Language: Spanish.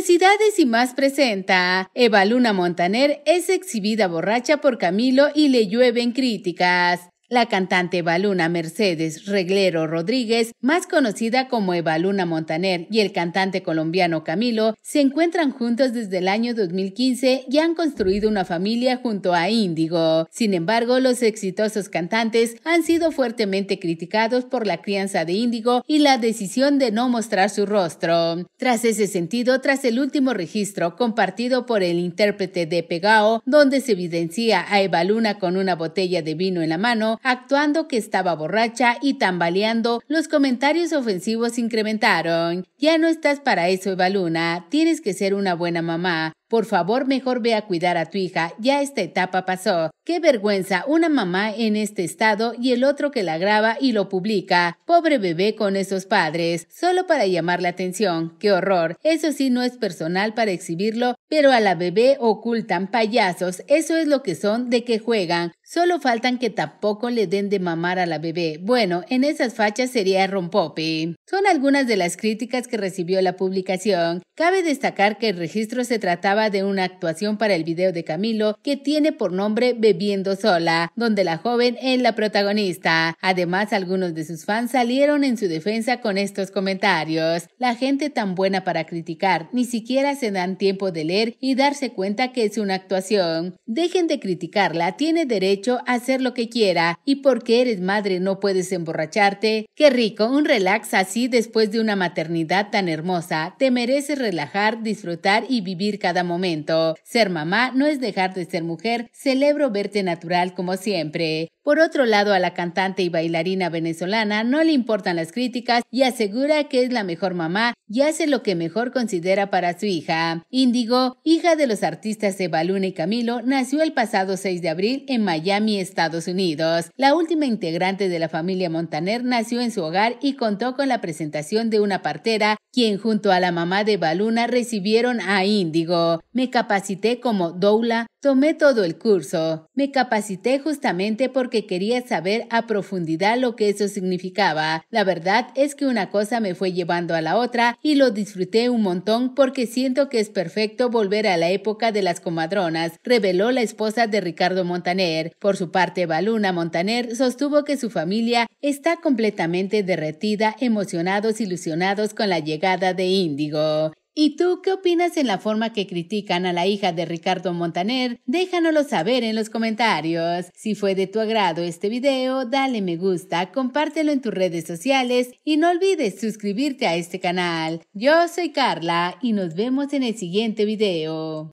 Felicidades y más presenta. Eva Luna Montaner es exhibida borracha por Camilo y le llueven críticas. La cantante Baluna Mercedes Reglero Rodríguez, más conocida como Evaluna Montaner, y el cantante colombiano Camilo se encuentran juntos desde el año 2015 y han construido una familia junto a Índigo. Sin embargo, los exitosos cantantes han sido fuertemente criticados por la crianza de Índigo y la decisión de no mostrar su rostro. Tras ese sentido, tras el último registro compartido por el intérprete de Pegao, donde se evidencia a Evaluna con una botella de vino en la mano, actuando que estaba borracha y tambaleando, los comentarios ofensivos incrementaron. Ya no estás para eso, Eva Luna. Tienes que ser una buena mamá. Por favor, mejor ve a cuidar a tu hija, ya esta etapa pasó. Qué vergüenza, una mamá en este estado y el otro que la graba y lo publica. Pobre bebé con esos padres, solo para llamar la atención. Qué horror. Eso sí no es personal para exhibirlo, pero a la bebé ocultan payasos, eso es lo que son de que juegan. Solo faltan que tampoco le den de mamar a la bebé. Bueno, en esas fachas sería rompope. Son algunas de las críticas que recibió la publicación. Cabe destacar que el registro se trataba de una actuación para el video de Camilo que tiene por nombre Bebiendo sola, donde la joven es la protagonista. Además, algunos de sus fans salieron en su defensa con estos comentarios. La gente tan buena para criticar, ni siquiera se dan tiempo de leer y darse cuenta que es una actuación. Dejen de criticarla, tiene derecho hacer lo que quiera y porque eres madre no puedes emborracharte. Qué rico, un relax así después de una maternidad tan hermosa. Te mereces relajar, disfrutar y vivir cada momento. Ser mamá no es dejar de ser mujer. Celebro verte natural como siempre. Por otro lado, a la cantante y bailarina venezolana no le importan las críticas y asegura que es la mejor mamá y hace lo que mejor considera para su hija. Índigo, hija de los artistas Evaluna y Camilo, nació el pasado 6 de abril en Miami, Estados Unidos. La última integrante de la familia Montaner nació en su hogar y contó con la presentación de una partera quien junto a la mamá de Baluna recibieron a Índigo. Me capacité como doula, tomé todo el curso. Me capacité justamente porque quería saber a profundidad lo que eso significaba. La verdad es que una cosa me fue llevando a la otra y lo disfruté un montón porque siento que es perfecto volver a la época de las comadronas, reveló la esposa de Ricardo Montaner. Por su parte, Baluna Montaner sostuvo que su familia está completamente derretida, emocionados, ilusionados con la llegada de Índigo. ¿Y tú qué opinas en la forma que critican a la hija de Ricardo Montaner? Déjanoslo saber en los comentarios. Si fue de tu agrado este video, dale me gusta, compártelo en tus redes sociales y no olvides suscribirte a este canal. Yo soy Carla y nos vemos en el siguiente video.